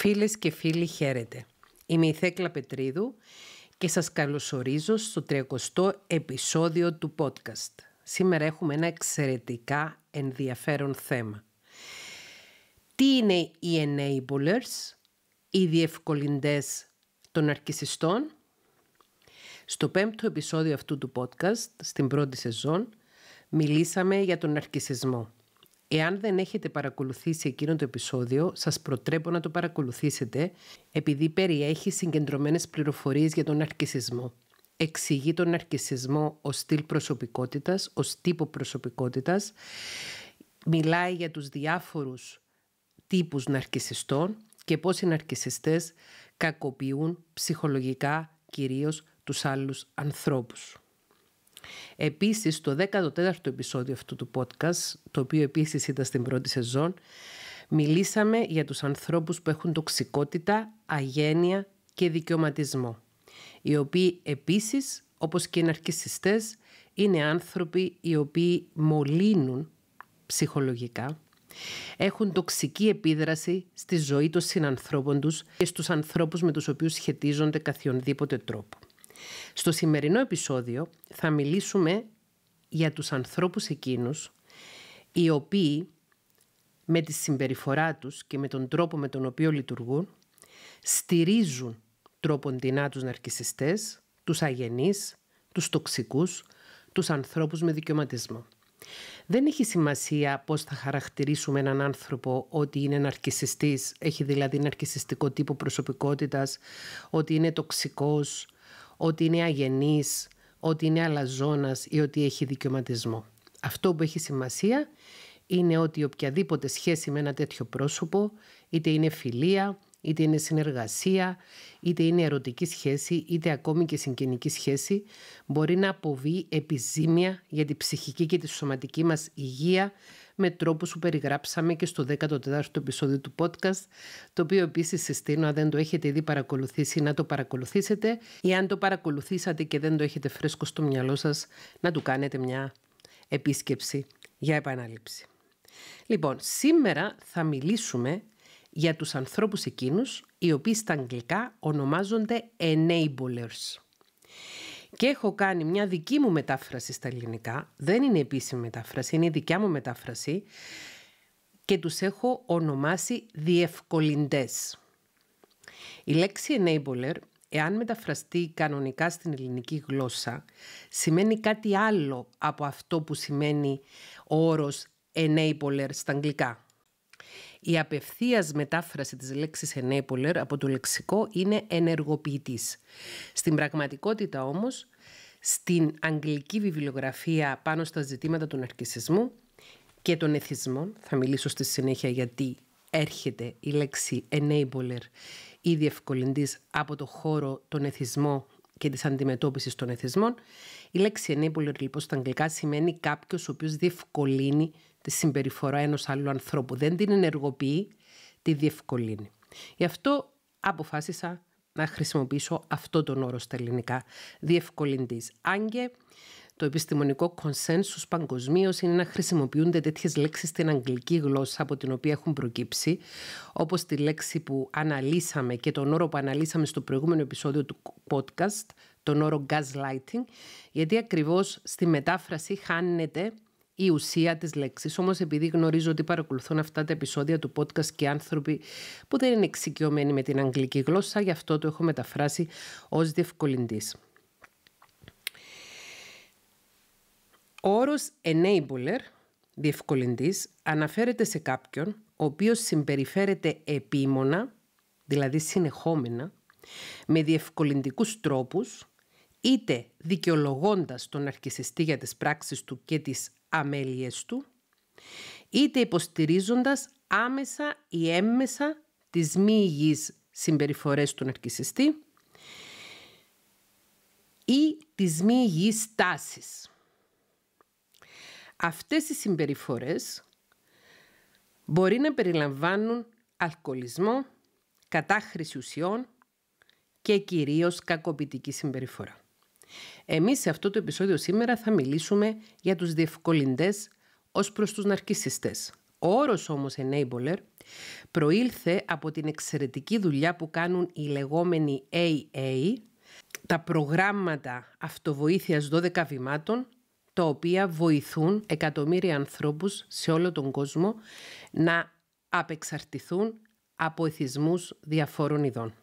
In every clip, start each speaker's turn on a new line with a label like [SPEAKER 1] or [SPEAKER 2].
[SPEAKER 1] Φίλες και φίλοι χαίρετε. Είμαι η Θέκλα Πετρίδου και σας καλωσορίζω στο 30ο επεισόδιο του podcast. Σήμερα έχουμε ένα εξαιρετικά ενδιαφέρον θέμα. Τι είναι οι enablers, οι διευκολυντές των αρκισιστών. Στο πέμπτο επεισόδιο αυτού του podcast, στην πρώτη σεζόν, μιλήσαμε για τον αρκισισμό. Εάν δεν έχετε παρακολουθήσει εκείνο το επεισόδιο, σας προτρέπω να το παρακολουθήσετε, επειδή περιέχει συγκεντρωμένες πληροφορίες για τον ναρκισισμό. Εξηγεί τον ναρκισισμό ως στυλ προσωπικότητας, ως τύπο προσωπικότητας. Μιλάει για τους διάφορους τύπους ναρκισιστών και πώς οι ναρκισιστές κακοποιούν ψυχολογικά κυρίως τους άλλους ανθρώπους. Επίσης, το 14ο επεισόδιο αυτού του podcast, το οποίο επίσης ήταν στην πρώτη σεζόν, μιλήσαμε για τους ανθρώπους που έχουν τοξικότητα, αγένεια και δικαιωματισμό, οι οποίοι επίσης, όπως και οι ναρκισιστές, είναι άνθρωποι οι οποίοι μολύνουν ψυχολογικά, έχουν τοξική επίδραση στη ζωή των συνανθρώπων τους και στους ανθρώπους με τους οποίους σχετίζονται καθιονδήποτε τρόπο. Στο σημερινό επεισόδιο θα μιλήσουμε για τους ανθρώπους εκείνους οι οποίοι με τη συμπεριφορά τους και με τον τρόπο με τον οποίο λειτουργούν στηρίζουν τρόποντινά τους ναρκισιστές, τους αγενείς, τους τοξικούς, τους ανθρώπους με δικαιωματισμό. Δεν έχει σημασία πώς θα χαρακτηρίσουμε έναν άνθρωπο ότι είναι ναρκισιστής, έχει δηλαδή ναρκισιστικό τύπο προσωπικότητας, ότι είναι τοξικός, ότι είναι αγενής, ότι είναι αλαζόνας ή ότι έχει δικαιωματισμό. Αυτό που έχει σημασία είναι ότι οποιαδήποτε σχέση με ένα τέτοιο πρόσωπο, είτε είναι φιλία, είτε είναι συνεργασία, είτε είναι ερωτική σχέση, είτε ακόμη και συγγενική σχέση, μπορεί να αποβεί επιζήμια για την ψυχική και τη σωματική μας υγεία, με τρόπους που περιγράψαμε και στο 14ο επεισόδιο του podcast, το οποίο επίσης συστήνω αν δεν το έχετε ήδη παρακολουθήσει να το παρακολουθήσετε ή αν το παρακολουθήσατε και δεν το έχετε φρέσκο στο μυαλό σας να του κάνετε μια επίσκεψη για επανάληψη. Λοιπόν, σήμερα θα μιλήσουμε για τους ανθρώπους εκείνους οι οποίοι στα αγγλικά ονομάζονται enablers και έχω κάνει μια δική μου μετάφραση στα ελληνικά, δεν είναι επίσημη μετάφραση, είναι η δικιά μου μετάφραση και τους έχω ονομάσει διευκολυντές. Η λέξη enabler, εάν μεταφραστεί κανονικά στην ελληνική γλώσσα, σημαίνει κάτι άλλο από αυτό που σημαίνει ο όρος enabler στα αγγλικά. Η απευθείας μετάφραση της λέξης enabler από το λεξικό είναι ενεργοποιητής. Στην πραγματικότητα όμως, στην αγγλική βιβλιογραφία πάνω στα ζητήματα του ναρκισισμού και των εθισμών, θα μιλήσω στη συνέχεια γιατί έρχεται η λέξη enabler ή διευκολυντής από το χώρο των εθισμών και της αντιμετώπισης των εθισμών. Η λέξη enabler λοιπόν στα αγγλικά σημαίνει κάποιος ο οποίος διευκολύνει τη συμπεριφορά ενός άλλου ανθρώπου, δεν την ενεργοποιεί, τη διευκολύνει. Γι' αυτό αποφάσισα να χρησιμοποιήσω αυτό τον όρο στα ελληνικά, διευκολυντής. Αν και το επιστημονικό consensus παγκοσμίως είναι να χρησιμοποιούνται τέτοιες λέξεις στην αγγλική γλώσσα από την οποία έχουν προκύψει, όπως τη λέξη που αναλύσαμε και τον όρο που αναλύσαμε στο προηγούμενο επεισόδιο του podcast, τον όρο gaslighting, γιατί ακριβώς στη μετάφραση χάνεται η ουσία της λέξης. Όμως επειδή γνωρίζω ότι παρακολουθούν αυτά τα επεισόδια του podcast και άνθρωποι που δεν είναι εξοικειωμένοι με την αγγλική γλώσσα, γι' αυτό το έχω μεταφράσει ως διευκολυντής. Ο όρος enabler, διευκολυντής, αναφέρεται σε κάποιον ο οποίος συμπεριφέρεται επίμονα, δηλαδή συνεχόμενα, με διευκολυντικούς τρόπους, είτε δικαιολογώντας τον αρχισεστή για τις πράξεις του και τις αμέλειές του, είτε υποστηρίζοντας άμεσα ή έμμεσα τις μη υγιείς συμπεριφορές του ναρκισιστή ή τις μη υγιείς τάσεις. Αυτές οι συμπεριφορές μπορεί να περιλαμβάνουν αλκοολισμό, κατάχρηση ουσιών και κυρίως κακοποιητική συμπεριφορά. Εμείς σε αυτό το επεισόδιο σήμερα θα μιλήσουμε για τους διευκολυντές ως προς τους ναρκισιστές. Ο όρος όμως enabler προήλθε από την εξαιρετική δουλειά που κάνουν οι λεγόμενοι AA, τα προγράμματα αυτοβοήθειας 12 βημάτων, τα οποία βοηθούν εκατομμύρια ανθρώπους σε όλο τον κόσμο να απεξαρτηθούν από εθισμούς διαφόρων ειδών.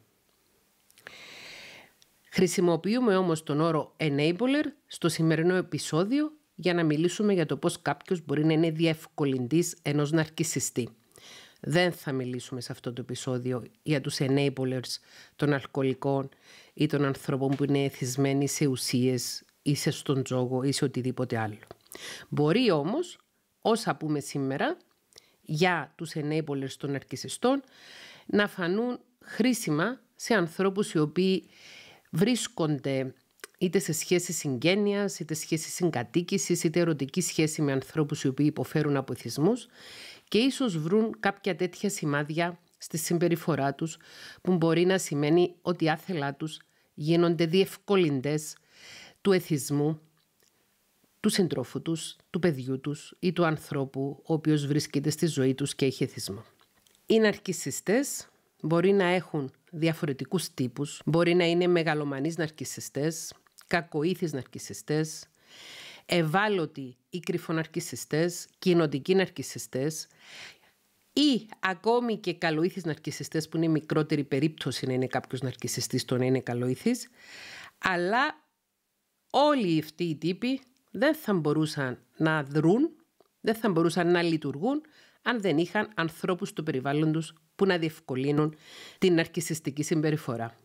[SPEAKER 1] Χρησιμοποιούμε όμως τον όρο enabler στο σημερινό επεισόδιο για να μιλήσουμε για το πώς κάποιος μπορεί να είναι διευκολυντής ενός ναρκισιστή. Δεν θα μιλήσουμε σε αυτό το επεισόδιο για τους enablers των αλκοολικών ή των ανθρώπων που είναι εθισμένοι σε ουσίες ή σε στον τζόγο ή σε οτιδήποτε άλλο. Μπορεί όμως όσα πούμε σήμερα για τους enablers των ναρκισιστών να φανούν χρήσιμα σε ανθρώπους οι οποίοι βρίσκονται είτε σε σχέση συγγένειας, είτε σχέση συγκατοίκησης, είτε ερωτική σχέση με ανθρώπους οι οποίοι υποφέρουν από εθισμούς και ίσως βρουν κάποια τέτοια σημάδια στη συμπεριφορά τους που μπορεί να σημαίνει ότι άθελά τους γίνονται διευκολυντές του εθισμού του συντρόφου τους, του παιδιού τους ή του ανθρώπου ο οποίος βρίσκεται στη ζωή τους και έχει εθισμό. Οι ναρκισιστές μπορεί να έχουν διαφορετικούς τύπους. Μπορεί να είναι μεγαλομανείς ναρκιστέ, κακοήθει ναρκιστέ, ευάλωτοι ή κρυφοναρκισιστές, κοινοτικοί ναρκισιστές ή ακόμη και καλοήθεις ναρκισιστές που είναι η μικρότερη περίπτωση να είναι κάποιος ναρκισιστής το να είναι καλοήθης. Αλλά όλοι αυτοί οι τύποι δεν θα μπορούσαν να δρουν, δεν θα μπορούσαν να λειτουργούν αν δεν είχαν ανθρώπους στο περιβάλλον τους που να διευκολύνουν την ναρκισιστική συμπεριφορά.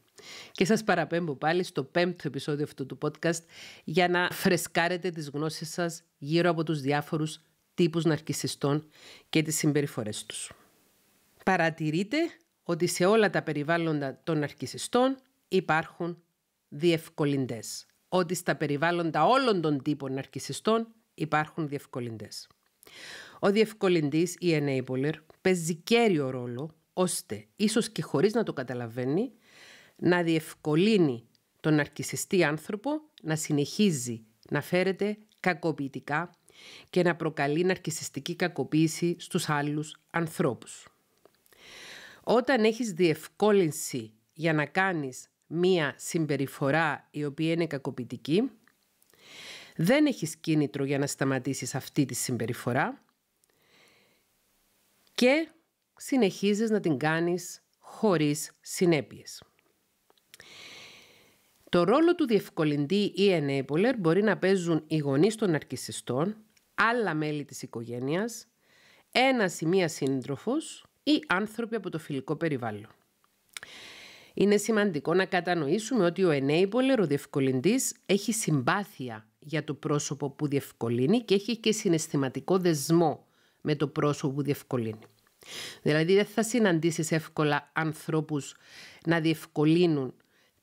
[SPEAKER 1] Και σας παραπέμπω πάλι στο πέμπτο επεισόδιο αυτού του podcast για να φρεσκάρετε τις γνώσεις σας γύρω από τους διάφορους τύπους ναρκισιστών και τις συμπεριφορές τους. Παρατηρείτε ότι σε όλα τα περιβάλλοντα των ναρκισιστών υπάρχουν διευκολυντές. Ότι στα περιβάλλοντα όλων των τύπων ναρκισιστών υπάρχουν διευκολυντές. Ο διευκολυντής ή enabler παίζει κέριο ρόλο ώστε, ίσως και χωρίς να το καταλαβαίνει, να διευκολύνει τον αρκισιστή άνθρωπο να συνεχίζει να φέρεται κακοποιητικά και να προκαλεί ναρκισιστική κακοποίηση στους άλλους ανθρώπους. Όταν έχεις διευκόλυνση για να κάνεις μία συμπεριφορά η οποία είναι κακοποιητική, δεν έχεις κίνητρο για να σταματήσεις αυτή τη συμπεριφορά και συνεχίζεις να την κάνεις χωρίς συνέπειες. Το ρόλο του διευκολυντή ή enabler μπορεί να παίζουν οι γονείς των αρκισιστών, άλλα μέλη της οικογένειας, ένας ή μία σύντροφος ή άνθρωποι από το φιλικό περιβάλλον. Είναι σημαντικό να κατανοήσουμε ότι ο enabler, ο διευκολυντής, έχει συμπάθεια για το πρόσωπο που διευκολύνει και έχει και συναισθηματικό δεσμό με το πρόσωπο που διευκολύνει. Δηλαδή δεν θα συναντήσεις εύκολα ανθρώπους να διευκολύνουν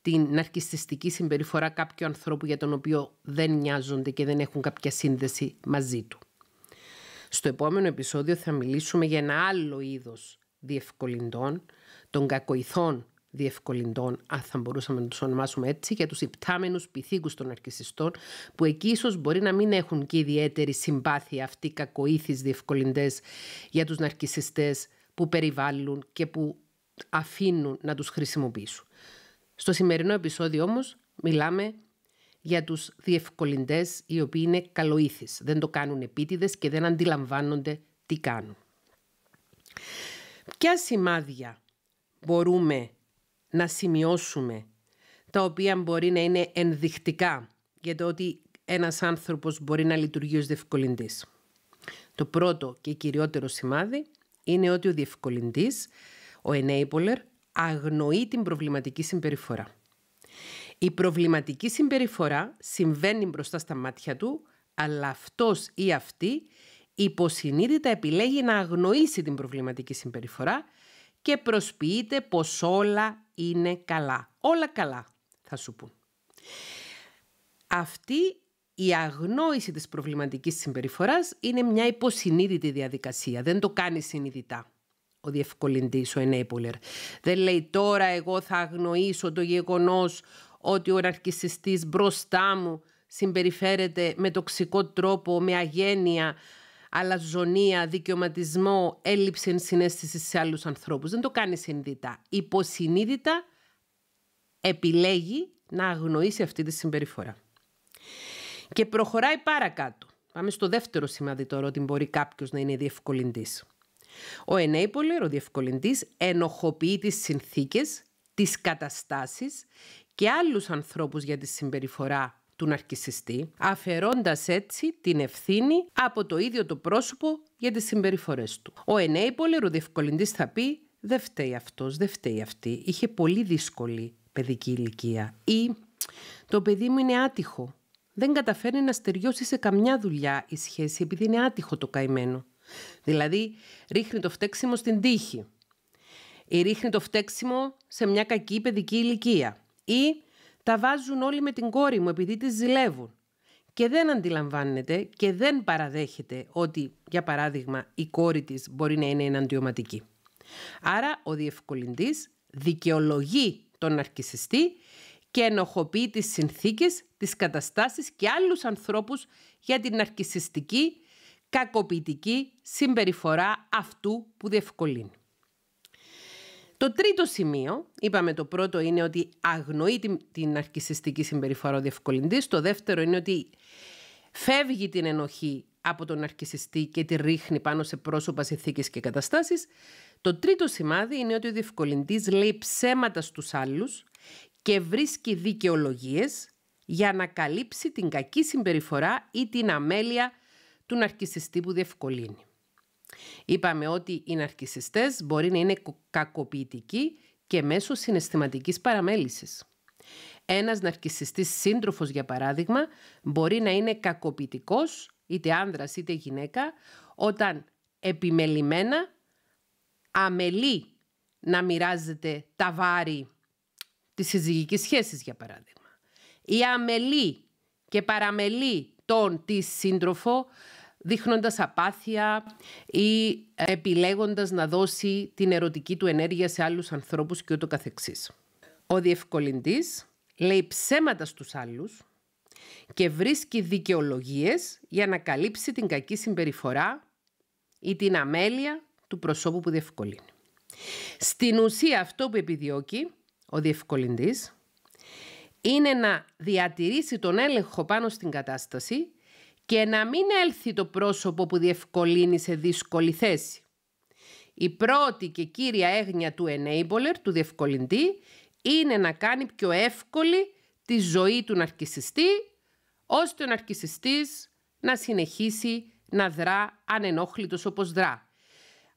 [SPEAKER 1] την ναρκιστική συμπεριφορά κάποιου ανθρώπου για τον οποίο δεν νοιάζονται και δεν έχουν κάποια σύνδεση μαζί του. Στο επόμενο επεισόδιο θα μιλήσουμε για ένα άλλο είδος διευκολυντών, των κακοηθών διευκολυντών, αν θα μπορούσαμε να τους ονομάσουμε έτσι, για τους υπτάμενους πυθίκους των αρκισιστών, που εκεί ίσως μπορεί να μην έχουν και ιδιαίτερη συμπάθεια αυτοί οι κακοήθει διευκολυντές για τους ναρκιστέ που περιβάλλουν και που αφήνουν να τους χρησιμοποιήσουν. Στο σημερινό επεισόδιο όμως, μιλάμε για τους διευκολυντές οι οποίοι είναι καλοήθεις. Δεν το κάνουν επίτηδες και δεν αντιλαμβάνονται τι κάνουν. Ποια σημάδια μπορούμε να σημειώσουμε, τα οποία μπορεί να είναι ενδεικτικά για το ότι ένας άνθρωπος μπορεί να λειτουργεί ως διευκολυντής. Το πρώτο και κυριότερο σημάδι είναι ότι ο διευκολυντής, ο enabler, αγνοεί την προβληματική συμπεριφορά. Η προβληματική συμπεριφορά συμβαίνει μπροστά στα μάτια του, αλλά αυτός ή αυτή υποσυνείδητα επιλέγει να αγνοήσει την προβληματική συμπεριφορά και προσποιείται πως όλα είναι καλά. Όλα καλά θα σου πούν. Αυτή η αγνόηση της προβληματικής συμπεριφοράς είναι μια υποσυνείδητη διαδικασία. Δεν το κάνεις συνειδητά ο διευκολυντής, ο enabler. Δεν λέει τώρα εγώ θα αγνοήσω το γεγονός ότι ο ναρκισιστής μπροστά μου συμπεριφέρεται με τοξικό τρόπο, με αγένεια, αλαζονία, δικαιωματισμό, έλλειψη ενσυναίσθησης σε άλλους ανθρώπους. Δεν το κάνει συνειδητά. Υποσυνείδητα επιλέγει να αγνοήσει αυτή τη συμπεριφορά. Και προχωράει παρακάτω. Πάμε στο δεύτερο σημάδι τώρα ότι μπορεί κάποιος να είναι διευκολυντής. Ο enabler, ο διευκολυντής, ενοχοποιεί τις συνθήκες, τις καταστάσεις και άλλους ανθρώπους για τη συμπεριφορά του ναρκισιστή, αφαιρώντας έτσι την ευθύνη από το ίδιο το πρόσωπο για τις συμπεριφορές του. Ο Ενέιπολερ, ο διευκολυντής θα πει «Δεν φταίει αυτός, δεν φταίει αυτή». Είχε πολύ δύσκολη παιδική ηλικία. Ή «Το παιδί μου είναι άτυχο, δεν καταφέρει να στεριώσει σε καμιά δουλειά η σχέση επειδή είναι άτυχο το παιδι μου ειναι ατυχο δεν καταφερνει Δηλαδή ρίχνει το φταίξιμο στην τύχη ή ρίχνει το φταίξιμο σε μια κακή παιδική ηλικία ή τα βάζουν όλοι με την κόρη μου επειδή τη ζηλεύουν. Και δεν αντιλαμβάνεται και δεν παραδέχεται ότι, για παράδειγμα, η κόρη της μπορεί να είναι εναντιωματική. Άρα ο διευκολυντής δικαιολογεί τον ναρκισιστή και ενοχοποιεί τις συνθήκες, τις καταστάσεις και άλλους ανθρώπους για την ναρκισιστική, κακοποιητική συμπεριφορά αυτού που διευκολύνει. Το τρίτο σημείο, είπαμε το πρώτο είναι ότι αγνοεί την, την συμπεριφορά ο διευκολυντής. Το δεύτερο είναι ότι φεύγει την ενοχή από τον αρκισιστή και τη ρίχνει πάνω σε πρόσωπα, συνθήκε και καταστάσεις. Το τρίτο σημάδι είναι ότι ο διευκολυντής λέει ψέματα στους άλλους και βρίσκει δικαιολογίες για να καλύψει την κακή συμπεριφορά ή την αμέλεια του ναρκισιστή που διευκολύνει. Είπαμε ότι οι ναρκισιστές μπορεί να είναι κακοποιητικοί και μέσω συναισθηματικής παραμέλησης. Ένας ναρκισιστής σύντροφος, για παράδειγμα, μπορεί να είναι κακοποιητικός, είτε άνδρας είτε γυναίκα, όταν επιμελημένα αμελεί να μοιράζεται τα βάρη της συζυγικής σχέσης, για παράδειγμα. Η αμελή και παραμελή τον τη σύντροφο δείχνοντας απάθεια ή επιλέγοντας να δώσει την ερωτική του ενέργεια σε άλλους ανθρώπους και ούτω καθεξής. Ο διευκολυντής λέει ψέματα στους άλλους και βρίσκει δικαιολογίες για να καλύψει την κακή συμπεριφορά ή την αμέλεια του προσώπου που διευκολύνει. Στην ουσία αυτό που επιδιώκει ο διευκολυντής είναι να διατηρήσει τον έλεγχο πάνω στην κατάσταση και να μην έλθει το πρόσωπο που διευκολύνει σε δύσκολη θέση. Η πρώτη και κύρια έγνοια του enabler, του διευκολυντή, είναι να κάνει πιο εύκολη τη ζωή του ναρκισιστή, ώστε ο ναρκισιστής να συνεχίσει να δρά ανενόχλητος όπως δρά.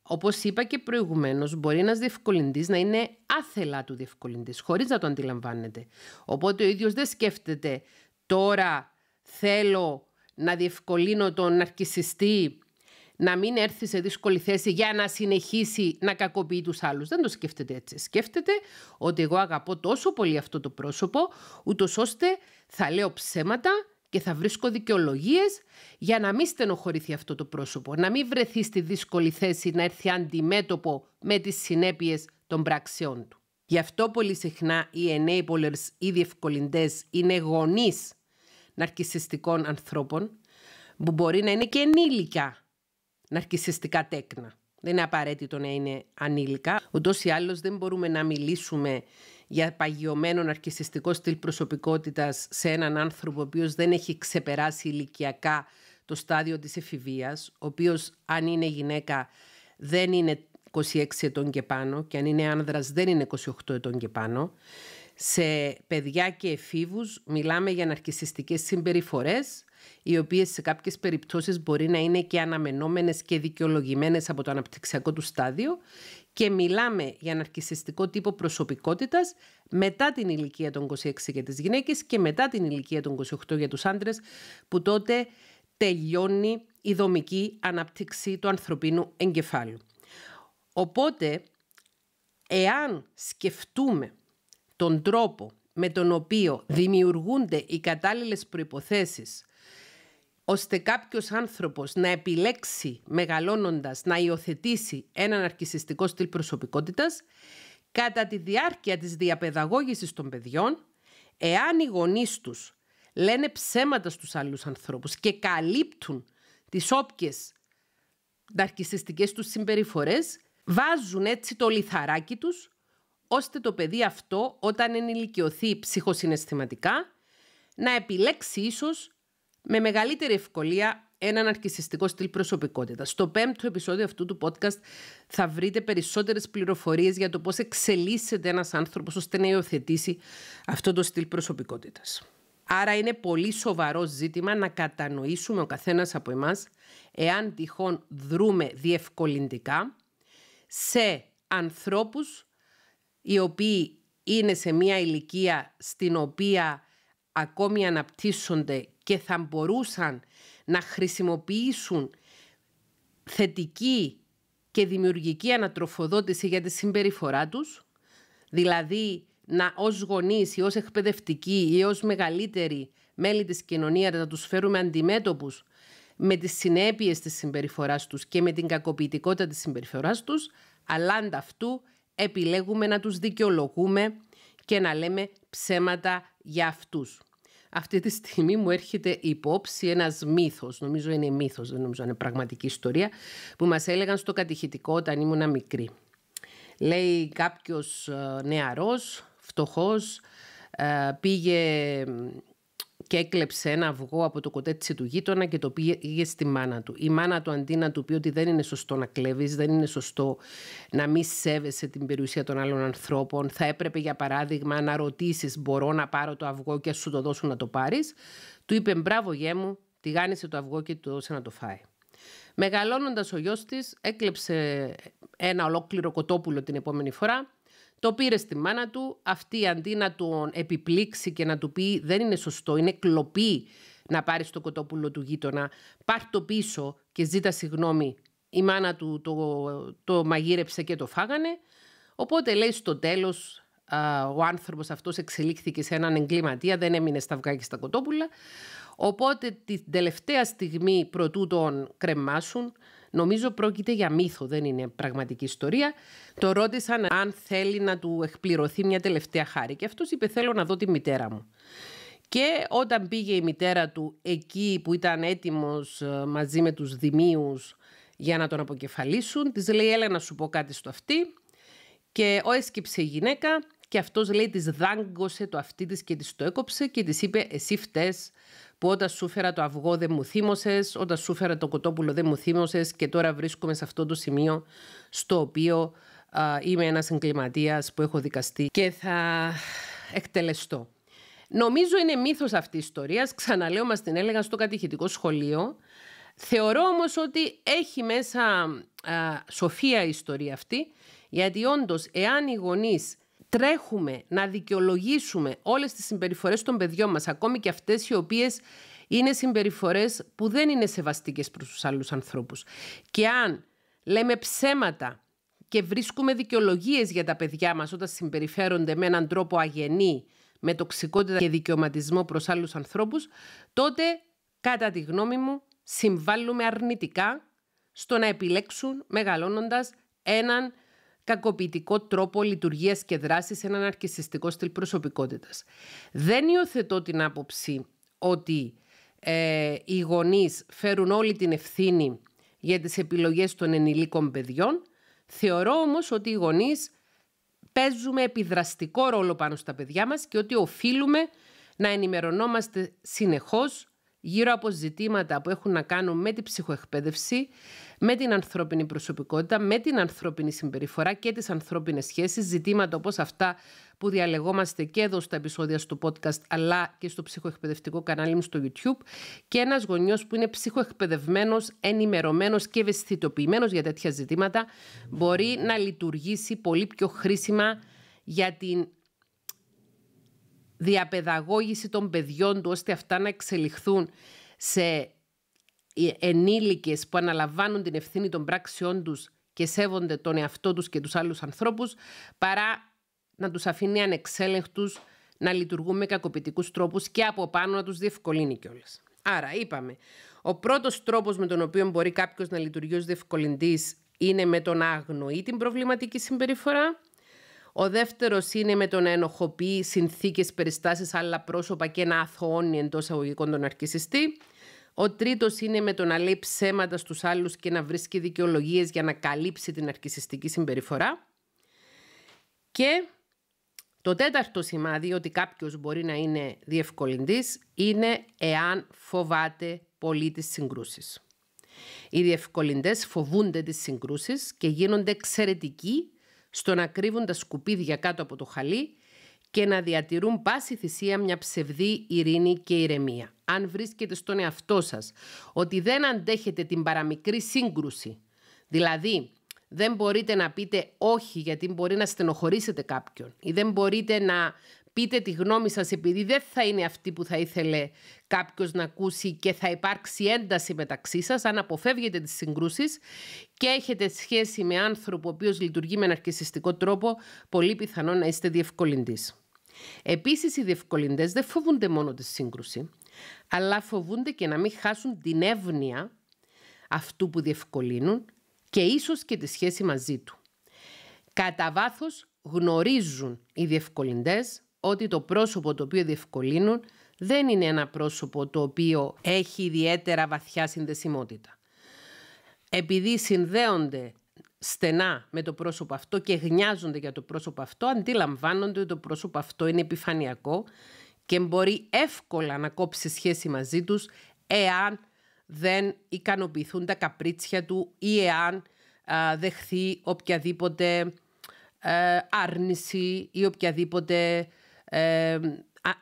[SPEAKER 1] Όπως είπα και προηγουμένως, μπορεί ένας διευκολυντής να είναι άθελα του διευκολυντής, χωρίς να το αντιλαμβάνεται. Οπότε ο ίδιος δεν σκέφτεται τώρα θέλω να διευκολύνω τον αρκισιστή να μην έρθει σε δύσκολη θέση για να συνεχίσει να κακοποιεί τους άλλους. Δεν το σκέφτεται έτσι. Σκέφτεται ότι εγώ αγαπώ τόσο πολύ αυτό το πρόσωπο, ούτως ώστε θα λέω ψέματα και θα βρίσκω δικαιολογίες για να μην στενοχωρηθεί αυτό το πρόσωπο, να μην βρεθεί στη δύσκολη θέση να έρθει αντιμέτωπο με τις συνέπειες των πράξεών του. Γι' αυτό πολύ συχνά οι enablers ή διευκολυντές είναι γονείς ναρκισιστικών ανθρώπων που μπορεί να είναι και ενήλικα ναρκισιστικά τέκνα. Δεν είναι απαραίτητο να είναι ανήλικα. Ούτως ή άλλως δεν μπορούμε να μιλήσουμε για παγιωμένο ναρκισιστικό στυλ προσωπικότητας σε έναν άνθρωπο ο οποίος δεν έχει ξεπεράσει ηλικιακά το στάδιο της εφηβείας, ο οποίος αν είναι γυναίκα δεν είναι 26 ετών και πάνω και αν είναι άνδρας δεν είναι 28 ετών και πάνω σε παιδιά και εφήβους μιλάμε για ναρκισιστικές συμπεριφορές οι οποίες σε κάποιες περιπτώσεις μπορεί να είναι και αναμενόμενες και δικαιολογημένες από το αναπτυξιακό του στάδιο και μιλάμε για ναρκισιστικό τύπο προσωπικότητας μετά την ηλικία των 26 για τις γυναίκες και μετά την ηλικία των 28 για τους άντρες που τότε τελειώνει η δομική αναπτύξη του ανθρωπίνου εγκεφάλου. Οπότε, εάν σκεφτούμε τον τρόπο με τον οποίο δημιουργούνται οι κατάλληλες προϋποθέσεις ώστε κάποιος άνθρωπος να επιλέξει μεγαλώνοντας, να υιοθετήσει έναν αρκισιστικό στυλ προσωπικότητας, κατά τη διάρκεια της διαπαιδαγώγησης των παιδιών, εάν οι γονείς τους λένε ψέματα στους άλλους ανθρώπους και καλύπτουν τις όποιες ναρκισιστικές τους συμπεριφορές, βάζουν έτσι το λιθαράκι τους ώστε το παιδί αυτό όταν ενηλικιωθεί ψυχοσυναισθηματικά να επιλέξει ίσως με μεγαλύτερη ευκολία έναν αρχισιστικό στυλ προσωπικότητας. Στο πέμπτο επεισόδιο αυτού του podcast θα βρείτε περισσότερες πληροφορίες για το πώς εξελίσσεται ένας άνθρωπος ώστε να υιοθετήσει αυτό το στυλ προσωπικότητας. Άρα είναι πολύ σοβαρό ζήτημα να κατανοήσουμε ο καθένας από εμάς εάν τυχόν δρούμε διευκολυντικά σε ανθρώπους οι οποίοι είναι σε μια ηλικία στην οποία ακόμη αναπτύσσονται και θα μπορούσαν να χρησιμοποιήσουν θετική και δημιουργική ανατροφοδότηση για τη συμπεριφορά τους, δηλαδή να ως γονείς ή ως εκπαιδευτικοί ή ως μεγαλύτεροι μέλη της κοινωνίας να τους φέρουμε αντιμέτωπους με τις συνέπειες της συμπεριφοράς τους και με την κακοποιητικότητα της συμπεριφοράς τους, αλλά ανταυτού επιλέγουμε να τους δικαιολογούμε και να λέμε ψέματα για αυτούς. Αυτή τη στιγμή μου έρχεται υπόψη ένας μύθος, νομίζω είναι μύθος, δεν νομίζω είναι πραγματική ιστορία, που μας έλεγαν στο κατηχητικό όταν ήμουν μικρή. Λέει κάποιος ε, νεαρός, φτωχός, ε, πήγε και έκλεψε ένα αυγό από το κοτέτσι του γείτονα και το πήγε στη μάνα του. Η μάνα του αντί να του πει ότι δεν είναι σωστό να κλέβεις, δεν είναι σωστό να μη σέβεσαι την περιουσία των άλλων ανθρώπων, θα έπρεπε για παράδειγμα να ρωτήσεις μπορώ να πάρω το αυγό και σου το δώσω να το πάρεις, του είπε μπράβο γέ μου, τηγάνισε το αυγό και του δώσε να το φάει. Μεγαλώνοντας ο γιος της, έκλεψε ένα ολόκληρο κοτόπουλο την επόμενη φορά το πήρε στη μάνα του, αυτή αντί να τον επιπλήξει και να του πει δεν είναι σωστό, είναι κλοπή να πάρεις το κοτόπουλο του γείτονα, πάρ το πίσω και ζήτα συγγνώμη. Η μάνα του το, το μαγείρεψε και το φάγανε. Οπότε λέει στο τέλος ο άνθρωπος αυτός εξελίχθηκε σε έναν εγκληματία, δεν έμεινε στα αυγά και στα κοτόπουλα. Οπότε την τελευταία στιγμή προτού τον κρεμάσουν, Νομίζω πρόκειται για μύθο, δεν είναι πραγματική ιστορία. Το ρώτησαν αν θέλει να του εκπληρωθεί μια τελευταία χάρη. Και αυτός είπε: Θέλω να δω τη μητέρα μου. Και όταν πήγε η μητέρα του εκεί που ήταν έτοιμος ε, μαζί με τους δημίους για να τον αποκεφαλίσουν, της λέει έλα να σου πω κάτι στο αυτή και έσκυψε η γυναίκα και αυτός λέει της δάγκωσε το αυτί της και της το έκοψε και της είπε εσύ φταίς που όταν σου φέρα το αυγό δεν μου θύμωσες, όταν σου φέρα το κοτόπουλο δεν μου θύμωσες και τώρα βρίσκομαι σε αυτό το σημείο στο οποίο είμαι ένας εγκληματίας που έχω δικαστεί και θα εκτελεστώ. Νομίζω είναι μύθος αυτή η ιστορία, ξαναλέω μας την έλεγα στο κατηχητικό σχολείο. Θεωρώ όμως ότι έχει μέσα α, σοφία η ιστορία αυτή, γιατί όντως εάν οι γονείς τρέχουμε να δικαιολογήσουμε όλες τις συμπεριφορές των παιδιών μας, ακόμη και αυτές οι οποίες είναι συμπεριφορές που δεν είναι σεβαστικές προς τους άλλους ανθρώπους. Και αν λέμε ψέματα και βρίσκουμε δικαιολογίες για τα παιδιά μας όταν συμπεριφέρονται με έναν τρόπο αγενή, με τοξικότητα και δικαιωματισμό προς άλλους ανθρώπους, τότε, κατά τη γνώμη μου, συμβάλλουμε αρνητικά στο να επιλέξουν μεγαλώνοντας έναν κακοποιητικό τρόπο λειτουργίας και δράσης σε έναν αρκεσιστικό στυλ προσωπικότητας. Δεν υιοθετώ την άποψη ότι ε, οι γονείς φέρουν όλη την ευθύνη για τις επιλογές των ενηλίκων παιδιών. Θεωρώ όμως ότι οι γονείς παίζουμε επιδραστικό ρόλο πάνω στα παιδιά μας και ότι οφείλουμε να ενημερωνόμαστε συνεχώς γύρω από ζητήματα που έχουν να κάνουν με την ψυχοεκπαίδευση, με την ανθρώπινη προσωπικότητα, με την ανθρώπινη συμπεριφορά και τις ανθρώπινες σχέσεις, ζητήματα όπως αυτά που διαλεγόμαστε και εδώ στα επεισόδια στο podcast αλλά και στο ψυχοεκπαιδευτικό κανάλι μου στο YouTube και ένας γονιός που είναι ψυχοεκπαιδευμένος, ενημερωμένος και ευαισθητοποιημένος για τέτοια ζητήματα μπορεί να λειτουργήσει πολύ πιο χρήσιμα για την διαπαιδαγώγηση των παιδιών του ώστε αυτά να εξελιχθούν σε ενήλικες που αναλαμβάνουν την ευθύνη των πράξεών τους και σέβονται τον εαυτό τους και τους άλλους ανθρώπους παρά να τους αφήνει ανεξέλεγκτους να λειτουργούν με κακοποιητικούς τρόπους και από πάνω να τους διευκολύνει κιόλας. Άρα είπαμε, ο πρώτος τρόπος με τον οποίο μπορεί κάποιος να λειτουργεί ως διευκολυντής είναι με τον να αγνοεί την προβληματική συμπεριφορά ο δεύτερος είναι με το να ενοχοποιεί συνθήκες, περιστάσεις, άλλα πρόσωπα και να αθωώνει εντός αγωγικών τον αρκισιστή. Ο τρίτος είναι με το να λέει ψέματα στους άλλους και να βρίσκει δικαιολογίες για να καλύψει την αρκισιστική συμπεριφορά. Και το τέταρτο σημάδι ότι κάποιος μπορεί να είναι διευκολυντής είναι εάν φοβάται πολύ τις συγκρούσεις. Οι διευκολυντές φοβούνται τις συγκρούσεις και γίνονται εξαιρετικοί στο να κρύβουν τα σκουπίδια κάτω από το χαλί και να διατηρούν πάση θυσία μια ψευδή ειρήνη και ηρεμία. Αν βρίσκετε στον εαυτό σας ότι δεν αντέχετε την παραμικρή σύγκρουση, δηλαδή δεν μπορείτε να πείτε όχι γιατί μπορεί να στενοχωρήσετε κάποιον ή δεν μπορείτε να πείτε τη γνώμη σας επειδή δεν θα είναι αυτή που θα ήθελε κάποιος να ακούσει και θα υπάρξει ένταση μεταξύ σας αν αποφεύγετε τις συγκρούσεις και έχετε σχέση με άνθρωπο ο οποίος λειτουργεί με αναρκησιστικό τρόπο πολύ πιθανό να είστε διευκολυντής. Επίσης οι διευκολυντές δεν φοβούνται μόνο τη σύγκρουση αλλά φοβούνται και να μην χάσουν την εύνοια αυτού που διευκολύνουν και ίσως και τη σχέση μαζί του. Κατά βάθος γνωρίζουν οι διευκολυντές ότι το πρόσωπο το οποίο διευκολύνουν δεν είναι ένα πρόσωπο το οποίο έχει ιδιαίτερα βαθιά συνδεσιμότητα. Επειδή συνδέονται στενά με το πρόσωπο αυτό και γνιάζονται για το πρόσωπο αυτό, αντιλαμβάνονται ότι το πρόσωπο αυτό είναι επιφανειακό και μπορεί εύκολα να κόψει σχέση μαζί τους εάν δεν ικανοποιηθούν τα καπρίτσια του ή εάν δεχθεί οποιαδήποτε ε, άρνηση ή οποιαδήποτε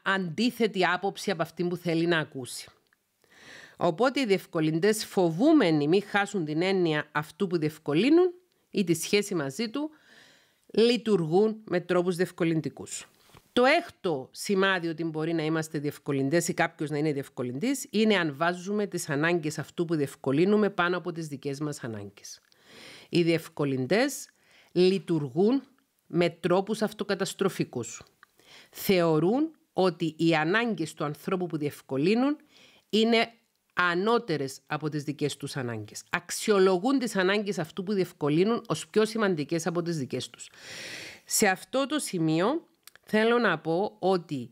[SPEAKER 1] αντίθετη άποψη από αυτή που θέλει να ακούσει. Οπότε οι διευκολυντές φοβούμενοι μην χάσουν την έννοια αυτού που διευκολύνουν ή τη σχέση μαζί του, λειτουργούν με τρόπους διευκολυντικούς. Το έκτο σημάδι ότι μπορεί να είμαστε διευκολυντές ή κάποιος να είναι διευκολυντής είναι αν βάζουμε τις ανάγκες αυτού που διευκολύνουμε πάνω από τις δικές μας ανάγκες. Οι διευκολυντές λειτουργούν με τρόπους αυτοκαταστροφικούς θεωρούν ότι οι ανάγκες του ανθρώπου που διευκολύνουν είναι ανώτερες από τις δικές τους ανάγκες. Αξιολογούν τις ανάγκες αυτού που διευκολύνουν ως πιο σημαντικές από τις δικές τους. Σε αυτό το σημείο θέλω να πω ότι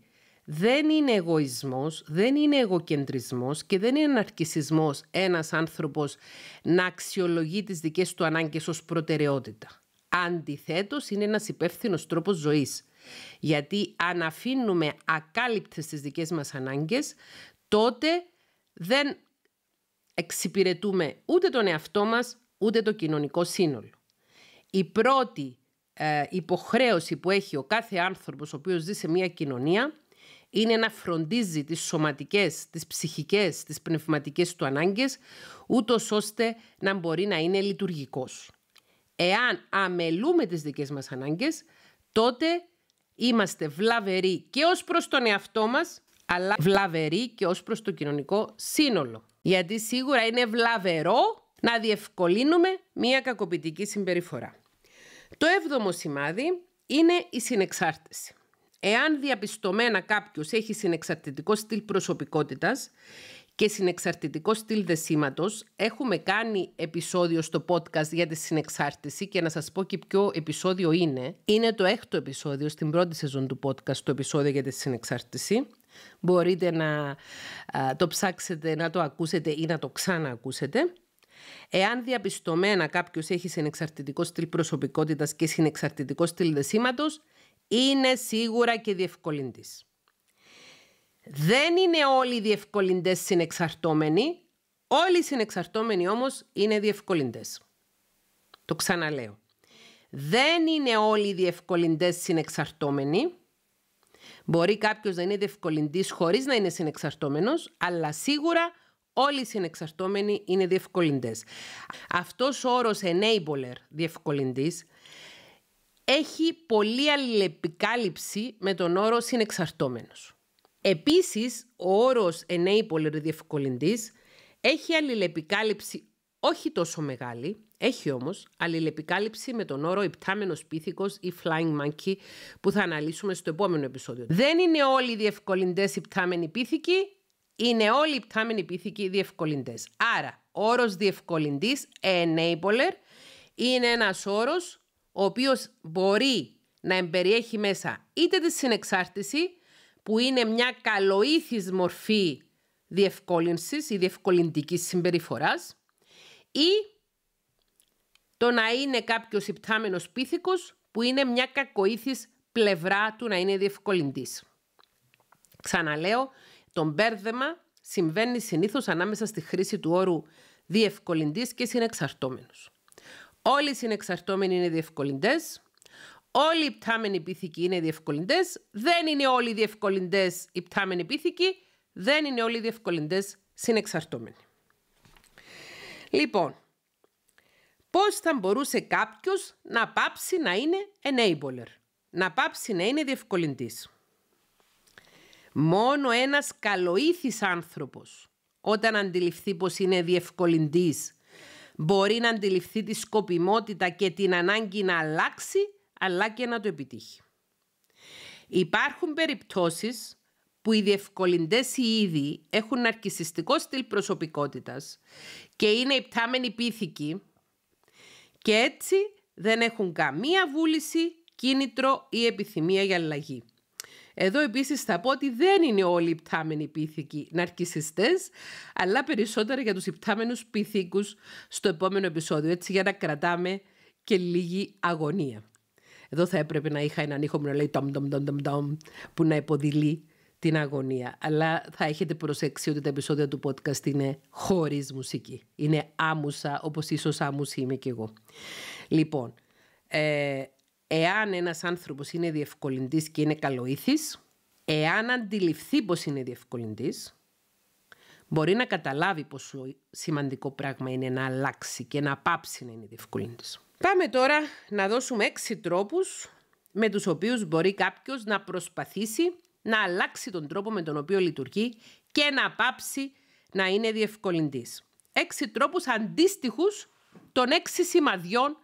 [SPEAKER 1] δεν είναι εγωισμός, δεν είναι εγωκεντρισμός και δεν είναι αρκισισμός ένας άνθρωπος να αξιολογεί τις δικές του ανάγκες ως προτεραιότητα. Αντιθέτως, είναι ένας υπεύθυνος τρόπος ζωής. Γιατί αν αφήνουμε ακάλυπτες τις δικές μας ανάγκες, τότε δεν εξυπηρετούμε ούτε τον εαυτό μας, ούτε το κοινωνικό σύνολο. Η πρώτη ε, υποχρέωση που έχει ο κάθε άνθρωπος ο οποίος ζει σε μια κοινωνία είναι να φροντίζει τις σωματικές, τις ψυχικές, τις πνευματικές του ανάγκες ούτως ώστε να μπορεί να είναι λειτουργικός. Εάν αμελούμε τις δικές μας ανάγκες, τότε Είμαστε βλαβεροί και ως προς τον εαυτό μας, αλλά βλαβεροί και ως προς το κοινωνικό σύνολο. Γιατί σίγουρα είναι βλαβερό να διευκολύνουμε μία κακοποιητική συμπεριφορά. Το έβδομο σημάδι είναι η συνεξάρτηση. Εάν διαπιστωμένα κάποιος έχει συνεξαρτητικό στυλ προσωπικότητας, και συνεξαρτητικό στυλ δεσίματο. Έχουμε κάνει επεισόδιο στο podcast για τη συνεξάρτηση και να σας πω και ποιο επεισόδιο είναι. Είναι το έκτο επεισόδιο στην πρώτη σεζόν του podcast, το επεισόδιο για τη συνεξάρτηση. Μπορείτε να το ψάξετε, να το ακούσετε ή να το ξαναακούσετε. Εάν διαπιστωμένα κάποιος έχει συνεξαρτητικό στυλ προσωπικότητας και συνεξαρτητικό στυλ δεσίματο, είναι σίγουρα και διευκολυντής. Δεν είναι όλοι οι διευκολυντές συνεξαρτώμενοι, όλοι οι συνεξαρτώμενοι όμως είναι διευκολυντές. Το ξαναλέω. Δεν είναι όλοι οι διευκολυντές συνεξαρτώμενοι. Μπορεί κάποιος να είναι διευκολυντής χωρίς να είναι συνεξαρτώμενος, αλλά σίγουρα όλοι οι συνεξαρτώμενοι είναι διευκολυντές. Αυτός ο όρος enabler, διευκολυντής, έχει πολλή αλληλεπικάλυψη με τον όρο συνεξαρτώμενος. Επίσης, ο όρος enabler διευκολυντής έχει αλληλεπικάλυψη όχι τόσο μεγάλη, έχει όμως αλληλεπικάλυψη με τον όρο υπτάμενος πίθηκος ή flying monkey που θα αναλύσουμε στο επόμενο επεισόδιο. Δεν είναι όλοι οι διευκολυντές υπτάμενοι πίθηκοι, είναι όλοι οι υπτάμενοι πίθηκοι διευκολυντές. Άρα, ο όρος διευκολυντής, enabler, είναι ένας όρος ο οποίος μπορεί να εμπεριέχει μέσα είτε τη συνεξάρτηση, που είναι μια καλοήθης μορφή διευκόλυνσης ή διευκολυντικής συμπεριφοράς ή το να είναι κάποιος υπτάμενος πίθηκος που είναι μια κακοήθης πλευρά του να είναι διευκολυντής. Ξαναλέω, το μπέρδεμα συμβαίνει συνήθως ανάμεσα στη χρήση του όρου διευκολυντής και συνεξαρτώμενος. Όλοι οι συνεξαρτώμενοι είναι διευκολυντές, Όλοι οι πτάμενοι πίθηκοι είναι διευκολυντές. Δεν είναι όλοι οι διευκολυντές οι πτάμενοι πίθηκοι. Δεν είναι όλοι οι διευκολυντές συνεξαρτώμενοι. Λοιπόν, πώς θα μπορούσε κάποιος να πάψει να είναι enabler, να πάψει να είναι διευκολυντής. Μόνο ένας καλοήθης άνθρωπος, όταν αντιληφθεί πως είναι διευκολυντής, μπορεί να αντιληφθεί τη σκοπιμότητα και την ανάγκη να αλλάξει αλλά και να το επιτύχει. Υπάρχουν περιπτώσεις που οι διευκολυντές οι ίδιοι έχουν αρκισιστικό στυλ προσωπικότητας και είναι υπτάμενοι πίθηκοι και έτσι δεν έχουν καμία βούληση, κίνητρο ή επιθυμία για αλλαγή. Εδώ επίσης θα πω ότι δεν είναι όλοι οι υπτάμενοι πίθηκοι ναρκισιστές, αλλά περισσότερα για τους υπτάμενους πίθηκους στο επόμενο επεισόδιο, έτσι για να κρατάμε και λίγη αγωνία. Εδώ θα έπρεπε να είχα έναν ήχο που να λέει τομ, τομ, τομ, τομ, τομ, που να υποδηλεί την αγωνία. Αλλά θα έχετε προσέξει ότι τα επεισόδια του podcast είναι χωρίς μουσική. Είναι άμουσα, όπως ίσως άμουση είμαι κι εγώ. Λοιπόν, ε, εάν ένας άνθρωπος είναι διευκολυντής και είναι καλοήθης, εάν αντιληφθεί πως είναι διευκολυντής, μπορεί να καταλάβει πόσο σημαντικό πράγμα είναι να αλλάξει και να πάψει να είναι διευκολυντής. Πάμε τώρα να δώσουμε έξι τρόπους με τους οποίους μπορεί κάποιος να προσπαθήσει να αλλάξει τον τρόπο με τον οποίο λειτουργεί και να πάψει να είναι διευκολυντής. Έξι τρόπους αντίστοιχους των έξι σημαδιών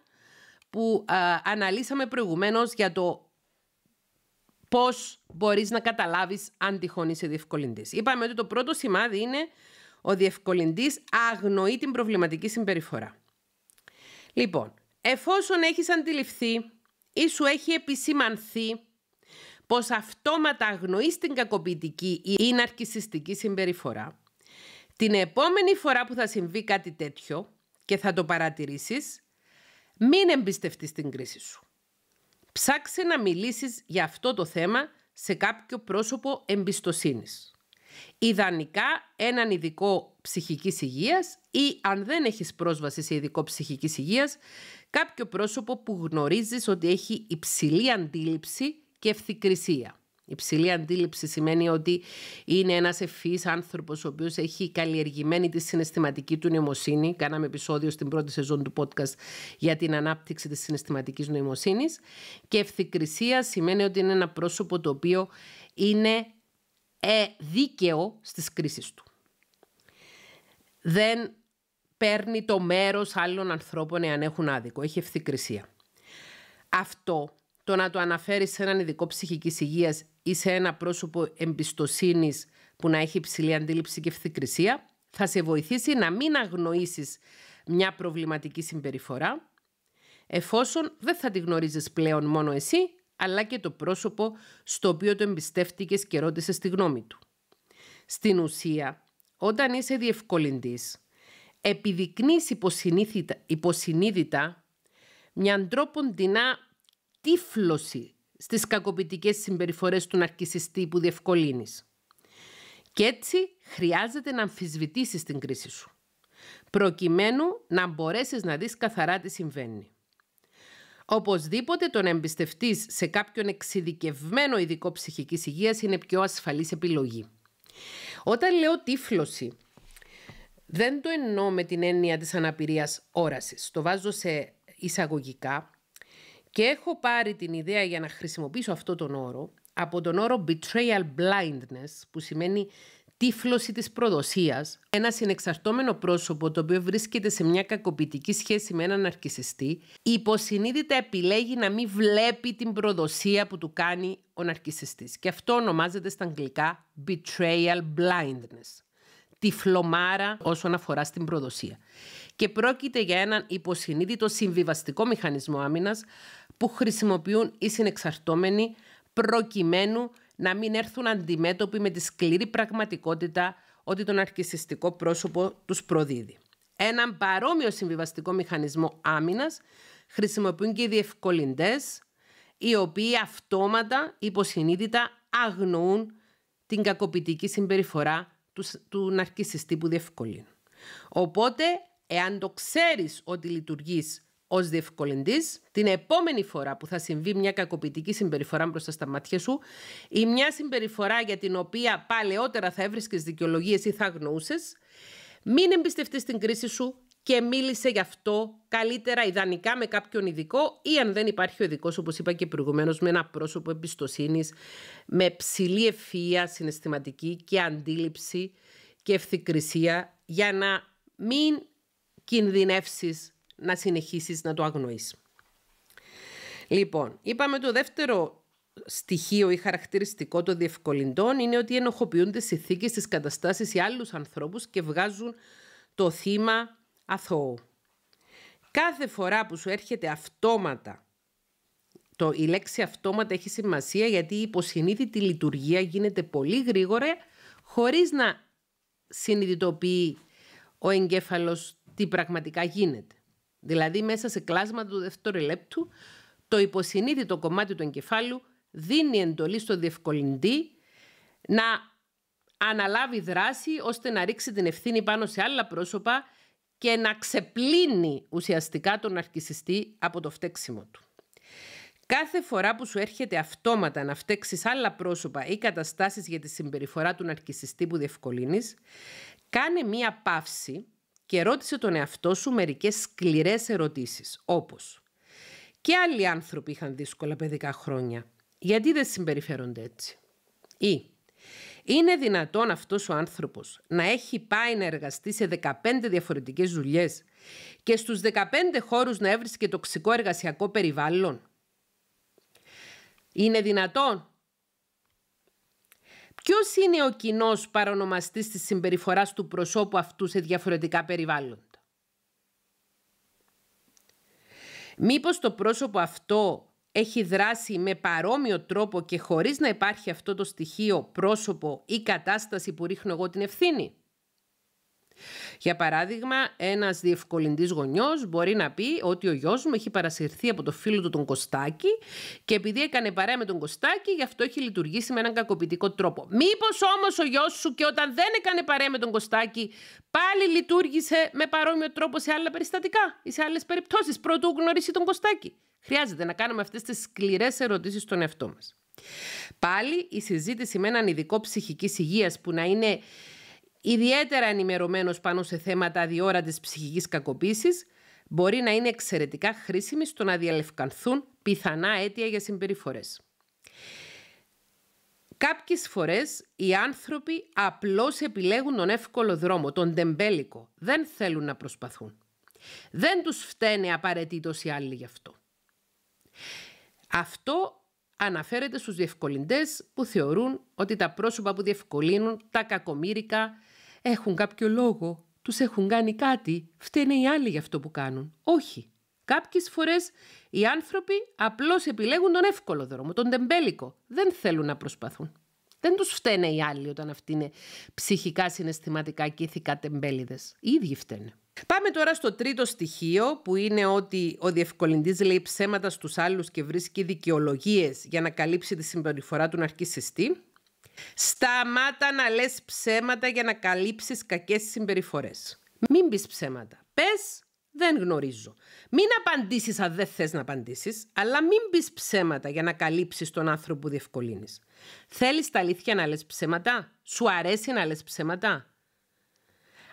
[SPEAKER 1] που αναλύσαμε προηγουμένως για το πώς μπορείς να καταλάβεις αν τυχόν είσαι διευκολυντής. Είπαμε ότι το πρώτο σημάδι είναι ο διευκολυντής αγνοεί την προβληματική συμπεριφορά. Λοιπόν, Εφόσον έχεις αντιληφθεί ή σου έχει επισημανθεί πως αυτόματα αγνοείς την κακοποιητική ή ναρκισιστική συμπεριφορά, την επόμενη φορά που θα συμβεί κάτι τέτοιο και θα το παρατηρήσεις, μην εμπιστευτείς την κρίση σου. Ψάξε να μιλήσεις για αυτό το θέμα σε κάποιο πρόσωπο εμπιστοσύνης. Ιδανικά έναν ειδικό ψυχικής υγείας ή αν δεν έχεις πρόσβαση σε ειδικό ψυχικής υγείας κάποιο πρόσωπο που γνωρίζεις ότι έχει υψηλή αντίληψη και ευθυκρισία. Υψηλή αντίληψη σημαίνει ότι είναι ένας ευφύης άνθρωπος ο οποίος έχει καλλιεργημένη τη συναισθηματική του νοημοσύνη. Κάναμε επεισόδιο στην πρώτη σεζόν του podcast για την ανάπτυξη της συναισθηματικής νοημοσύνης. Και ευθυκρισία σημαίνει ότι είναι ένα πρόσωπο το οποίο είναι ε, δίκαιο στις κρίσεις του. Δεν παίρνει το μέρος άλλων ανθρώπων εάν έχουν άδικο. Έχει ευθυκρισία. Αυτό το να το αναφέρεις σε έναν ειδικό ψυχικής υγείας ή σε ένα πρόσωπο εμπιστοσύνης που να έχει υψηλή αντίληψη και ευθυκρισία, θα σε βοηθήσει να μην αγνοήσεις μια προβληματική συμπεριφορά, εφόσον δεν θα τη γνωρίζεις πλέον μόνο εσύ, αλλά και το πρόσωπο στο οποίο το εμπιστεύτηκες και ρώτησες τη γνώμη του. Στην ουσία, όταν είσαι διευκολυντής, επιδεικνύεις υποσυνείδητα, υποσυνείδητα μια τρόπον τύφλωση στις κακοποιητικές συμπεριφορές του ναρκισιστή που διευκολύνεις. Και έτσι χρειάζεται να αμφισβητήσεις την κρίση σου, προκειμένου να μπορέσεις να δεις καθαρά τι συμβαίνει. Οπωσδήποτε το να εμπιστευτείς σε κάποιον εξειδικευμένο ειδικό ψυχικής υγείας είναι πιο ασφαλής επιλογή. Όταν λέω τύφλωση, δεν το εννοώ με την έννοια της αναπηρίας όρασης. Το βάζω σε εισαγωγικά και έχω πάρει την ιδέα για να χρησιμοποιήσω αυτό τον όρο από τον όρο betrayal blindness που σημαίνει τύφλωση της προδοσίας, ένα συνεξαρτόμενο πρόσωπο το οποίο βρίσκεται σε μια κακοποιητική σχέση με έναν αρκισιστή υποσυνείδητα επιλέγει να μην βλέπει την προδοσία που του κάνει ο ναρκισιστής. Και αυτό ονομάζεται στα αγγλικά betrayal blindness τυφλωμάρα όσον αφορά στην προδοσία. Και πρόκειται για έναν υποσυνείδητο συμβιβαστικό μηχανισμό άμυνας που χρησιμοποιούν οι συνεξαρτώμενοι προκειμένου να μην έρθουν αντιμέτωποι με τη σκληρή πραγματικότητα ότι τον αρχισιστικό πρόσωπο τους προδίδει. Έναν παρόμοιο συμβιβαστικό μηχανισμό άμυνας χρησιμοποιούν και οι διευκολυντές, οι οποίοι αυτόματα, υποσυνείδητα, αγνοούν την κακοποιητική συμπεριφορά του, του ναρκισιστή που διευκολύνει. Οπότε, εάν το ξέρεις ότι λειτουργείς ως διευκολυντής, την επόμενη φορά που θα συμβεί μια κακοποιητική συμπεριφορά μπροστά στα μάτια σου ή μια συμπεριφορά για την οποία παλαιότερα θα έβρισκες δικαιολογίες ή θα αγνοούσες, μην εμπιστευτείς την κρίση σου και μίλησε γι' αυτό καλύτερα ιδανικά με κάποιον ειδικό ή αν δεν υπάρχει ο ειδικός, όπως είπα και προηγουμένως, με ένα πρόσωπο εμπιστοσύνης, με ψηλή ευφυΐα συναισθηματική και αντίληψη και ευθυκρισία για να μην κινδυνεύσεις να συνεχίσεις να το αγνοείς. Λοιπόν, είπαμε το δεύτερο στοιχείο ή χαρακτηριστικό των διευκολυντών είναι ότι ενοχοποιούν τις τις καταστάσεις ή άλλους ανθρώπους και βγάζουν το θύμα αθώου. Κάθε φορά που σου έρχεται αυτόματα, το, η λέξη αυτόματα έχει σημασία γιατί η υποσυνείδητη λειτουργία γίνεται πολύ γρήγορα χωρίς να συνειδητοποιεί ο εγκέφαλος τι πραγματικά γίνεται. Δηλαδή μέσα σε κλάσμα του δευτερολέπτου το υποσυνείδητο κομμάτι του εγκεφάλου δίνει εντολή στο διευκολυντή να αναλάβει δράση ώστε να ρίξει την ευθύνη πάνω σε άλλα πρόσωπα και να ξεπλύνει ουσιαστικά τον αρκισιστή από το φταίξιμο του. Κάθε φορά που σου έρχεται αυτόματα να φταίξεις άλλα πρόσωπα ή καταστάσεις για τη συμπεριφορά του ναρκισιστή που διευκολύνεις, κάνε μία παύση και ρώτησε τον εαυτό σου μερικές σκληρές ερωτήσεις, όπως «Και άλλοι άνθρωποι είχαν δύσκολα παιδικά χρόνια, γιατί δεν συμπεριφέρονται έτσι» ή είναι δυνατόν αυτός ο άνθρωπος να έχει πάει να εργαστεί σε 15 διαφορετικές δουλειές και στους 15 χώρους να έβρισκε τοξικό εργασιακό περιβάλλον. Είναι δυνατόν. Ποιος είναι ο κοινός παρονομαστής της συμπεριφοράς του προσώπου αυτού σε διαφορετικά περιβάλλοντα. Μήπως το πρόσωπο αυτό έχει δράσει με παρόμοιο τρόπο και χωρίς να υπάρχει αυτό το στοιχείο, πρόσωπο ή κατάσταση που ρίχνω εγώ την ευθύνη. Για παράδειγμα, ένας διευκολυντής γονιός μπορεί να πει ότι ο γιος μου έχει παρασυρθεί από το φίλο του τον Κωστάκη και επειδή έκανε παρέα με τον Κωστάκη, γι' αυτό έχει λειτουργήσει με έναν κακοποιητικό τρόπο. Μήπως όμως ο γιος σου και όταν δεν έκανε παρέα με τον Κωστάκη, πάλι λειτουργήσε με παρόμοιο τρόπο σε άλλα περιστατικά ή σε άλλες περιπτώσεις, πρωτού γνωρίσει τον Κωστάκη. Χρειάζεται να κάνουμε αυτές τις σκληρές ερωτήσεις στον εαυτό μας. Πάλι η συζήτηση με έναν ειδικό ψυχικής υγείας που να είναι ιδιαίτερα ενημερωμένος πάνω σε θέματα αδιόρατης ψυχικής κακοποίησης μπορεί να είναι εξαιρετικά χρήσιμη στο να διαλευκανθούν πιθανά αίτια για συμπεριφορές. Κάποιες φορές οι άνθρωποι απλώς επιλέγουν τον εύκολο δρόμο, τον τεμπέλικο. Δεν θέλουν να προσπαθούν. Δεν τους φταίνε απαραίτητος οι άλλοι γι' αυτό. Αυτό αναφέρεται στους διευκολυντές που θεωρούν ότι τα πρόσωπα που διευκολύνουν τα κακομήρικα έχουν κάποιο λόγο, τους έχουν κάνει κάτι, φταίνε οι άλλοι για αυτό που κάνουν. Όχι. Κάποιες φορές οι άνθρωποι απλώς επιλέγουν τον εύκολο δρόμο, τον τεμπέλικο. Δεν θέλουν να προσπαθούν. Δεν τους φταίνε οι άλλοι όταν αυτοί είναι ψυχικά, συναισθηματικά και ηθικά τεμπέληδες. Οι ίδιοι φταίνε. Πάμε τώρα στο τρίτο στοιχείο που είναι ότι ο διευκολυντής λέει ψέματα στους άλλους και βρίσκει δικαιολογίες για να καλύψει τη συμπεριφορά του ναρκισιστή. Σταμάτα να λες ψέματα για να καλύψεις κακές συμπεριφορές. Μην πεις ψέματα. Πες δεν γνωρίζω. Μην απαντήσεις αν δεν θες να απαντήσεις, αλλά μην πεις ψέματα για να καλύψεις τον άνθρωπο που διευκολύνεις. Θέλεις τα αλήθεια να λες ψέματα? Σου αρέσει να λες ψέματα?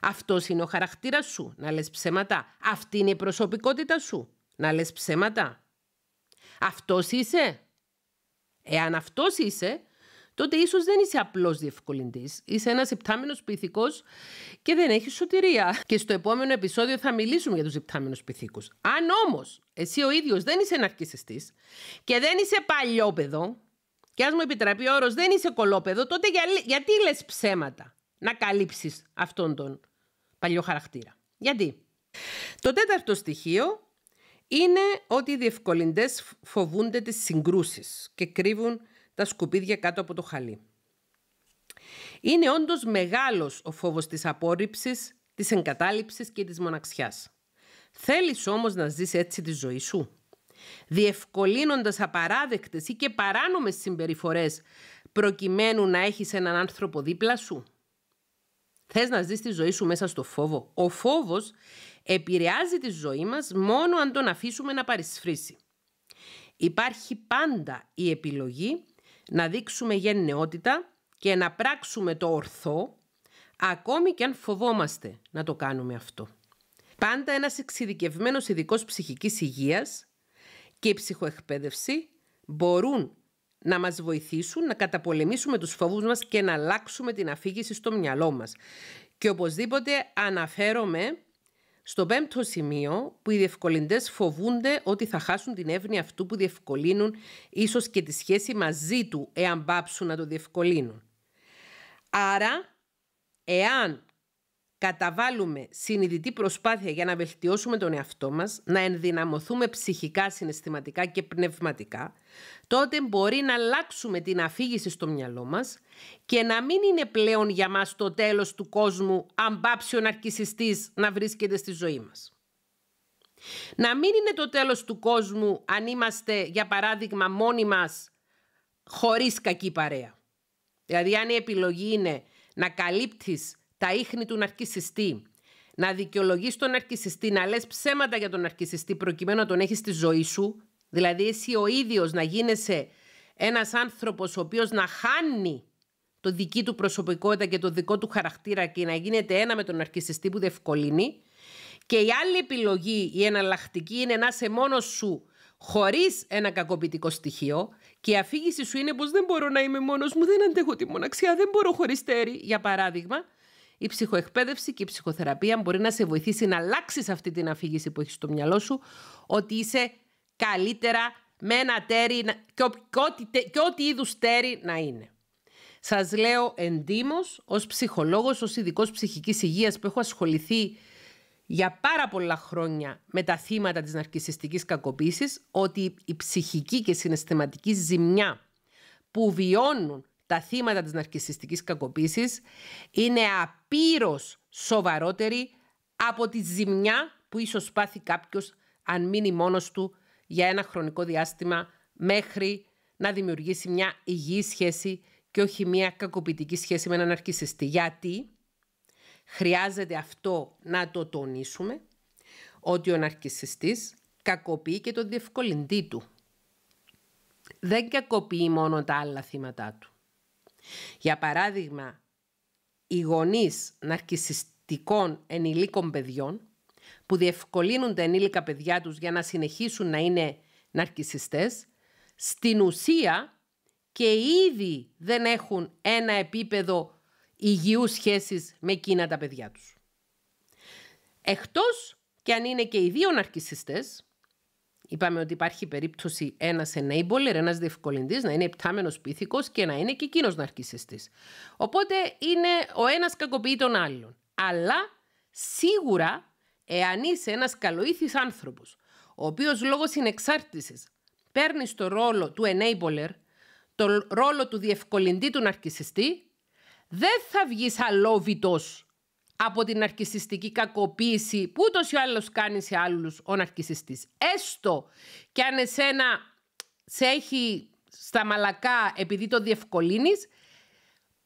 [SPEAKER 1] Αυτός είναι ο χαρακτήρας σου, να λες ψέματα. Αυτή είναι η προσωπικότητα σου, να λες ψέματα. Αυτός είσαι. Εάν αυτός είσαι, τότε ίσως δεν είσαι απλός διευκολυντής. Είσαι ένας υπτάμενο πυθικός και δεν έχεις σωτηρία. Και στο επόμενο επεισόδιο θα μιλήσουμε για τους υπτάμενου πυθίκους. Αν όμως εσύ ο ίδιος δεν είσαι ναρκιστή και δεν είσαι παλιόπαιδο, και ας μου επιτραπεί ο όρος δεν είσαι κολόπεδο, τότε γιατί λες ψέματα να καλύψεις αυτόν τον παλιό χαρακτήρα. Γιατί. Το τέταρτο στοιχείο είναι ότι οι διευκολυντές φοβούνται τις συγκρούσεις και κρύβουν τα σκουπίδια κάτω από το χαλί. Είναι όντως μεγάλος ο φόβος της απόρριψης, της εγκατάλειψης και της μοναξιάς. Θέλεις όμως να ζεις έτσι τη ζωή σου. Διευκολύνοντας απαράδεκτες ή και παράνομες συμπεριφορές προκειμένου να έχεις έναν άνθρωπο δίπλα σου. Θες να ζεις τη ζωή σου μέσα στο φόβο. Ο φόβος επηρεάζει τη ζωή μας μόνο αν τον αφήσουμε να παρισφρήσει. Υπάρχει πάντα η επιλογή να δείξουμε γενναιότητα και να πράξουμε το ορθό, ακόμη και αν φοβόμαστε να το κάνουμε αυτό. Πάντα ένας εξειδικευμένος ειδικός ψυχικής υγείας και η ψυχοεκπαίδευση μπορούν να μας βοηθήσουν να καταπολεμήσουμε τους φόβους μας και να αλλάξουμε την αφήγηση στο μυαλό μας. Και οπωσδήποτε αναφέρομαι στο πέμπτο σημείο που οι διευκολυντές φοβούνται ότι θα χάσουν την εύνοια αυτού που διευκολύνουν ίσως και τη σχέση μαζί του εάν πάψουν να το διευκολύνουν. Άρα, εάν καταβάλουμε συνειδητή προσπάθεια για να βελτιώσουμε τον εαυτό μας, να ενδυναμωθούμε ψυχικά, συναισθηματικά και πνευματικά, τότε μπορεί να αλλάξουμε την αφήγηση στο μυαλό μας και να μην είναι πλέον για μας το τέλος του κόσμου αν πάψει ο ναρκισιστής να βρίσκεται στη ζωή μας. Να μην είναι το τέλος του κόσμου αν είμαστε, για παράδειγμα, μόνοι μας χωρίς κακή παρέα. Δηλαδή, αν η επιλογή είναι να καλύπτεις τα ίχνη του ναρκισιστή, να δικαιολογείς τον ναρκισιστή, να λες ψέματα για τον ναρκισιστή προκειμένου να τον έχεις στη ζωή σου, δηλαδή εσύ ο ίδιος να γίνεσαι ένας άνθρωπος ο οποίος να χάνει το δική του προσωπικότητα και το δικό του χαρακτήρα και να γίνεται ένα με τον ναρκισιστή που δευκολύνει. Και η άλλη επιλογή, η εναλλακτική, είναι να είσαι μόνος σου χωρίς ένα κακοποιητικό στοιχείο. Και η αφήγηση σου είναι πως δεν μπορώ να είμαι μόνος μου, δεν αντέχω τη μοναξιά, δεν μπορώ χωρίς για παράδειγμα η ψυχοεκπαίδευση και η ψυχοθεραπεία μπορεί να σε βοηθήσει να αλλάξεις αυτή την αφήγηση που έχεις στο μυαλό σου, ότι είσαι καλύτερα με ένα τέρι και, ό,τι, και ό,τι είδους τέρι να είναι. Σας λέω εντύμως, ως ψυχολόγος, ως ειδικός ψυχικής υγείας που έχω ασχοληθεί για πάρα πολλά χρόνια με τα θύματα της ναρκισιστικής κακοποίησης, ότι η ψυχική και συναισθηματική ζημιά που βιώνουν τα θύματα της ναρκισιστικής κακοποίησης είναι απείρως σοβαρότεροι από τη ζημιά που ίσως πάθει κάποιος αν μείνει μόνος του για ένα χρονικό διάστημα μέχρι να δημιουργήσει μια υγιή σχέση και όχι μια κακοποιητική σχέση με έναν ναρκισιστή. Γιατί χρειάζεται αυτό να το τονίσουμε ότι ο ναρκισιστής κακοποιεί και τον διευκολυντή του. Δεν κακοποιεί μόνο τα άλλα θύματα του. Για παράδειγμα, οι γονείς ναρκιστικών ενηλίκων παιδιών που διευκολύνουν τα ενήλικα παιδιά τους για να συνεχίσουν να είναι ναρκισιστές, στην ουσία και ήδη δεν έχουν ένα επίπεδο υγιούς σχέσης με εκείνα τα παιδιά τους. Εκτός και αν είναι και οι δύο ναρκισιστές, Είπαμε ότι υπάρχει περίπτωση ένας enabler, ένας διευκολυντής να είναι υπτάμενο πίθηκος και να είναι και εκείνος ναρκιστή. Οπότε είναι ο ένας κακοποιεί τον άλλον. Αλλά σίγουρα, εάν είσαι ένας καλοήθης άνθρωπος, ο οποίος λόγω συνεξάρτηση παίρνεις το ρόλο του enabler, το ρόλο του διευκολυντή του ναρκιστή, δεν θα βγεις αλόβητος από την αρκισιστική κακοποίηση που ούτως ή άλλως κάνει σε άλλους ο ναρκισιστής. Έστω και αν εσένα σε έχει στα μαλακά επειδή το διευκολύνεις,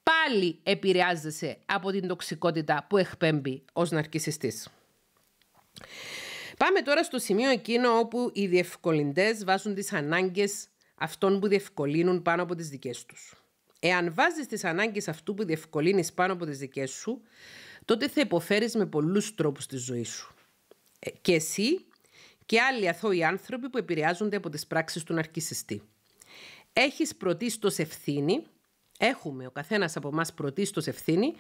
[SPEAKER 1] πάλι επηρεάζεσαι από την τοξικότητα που εκπέμπει ως ναρκισιστής. Πάμε τώρα στο σημείο εκείνο όπου οι διευκολυντές βάζουν τις ανάγκες αυτών που διευκολύνουν πάνω από τις δικές τους. Εάν βάζεις τις ανάγκες αυτού που διευκολύνεις πάνω από τις δικές σου, τότε θα υποφέρεις με πολλούς τρόπους της ζωής σου. Ε, και εσύ και άλλοι αθώοι άνθρωποι που επηρεάζονται από τις πράξεις του ναρκισιστή. Έχεις πρωτίστως ευθύνη, έχουμε ο καθένας από εμάς πρωτίστως ευθύνη,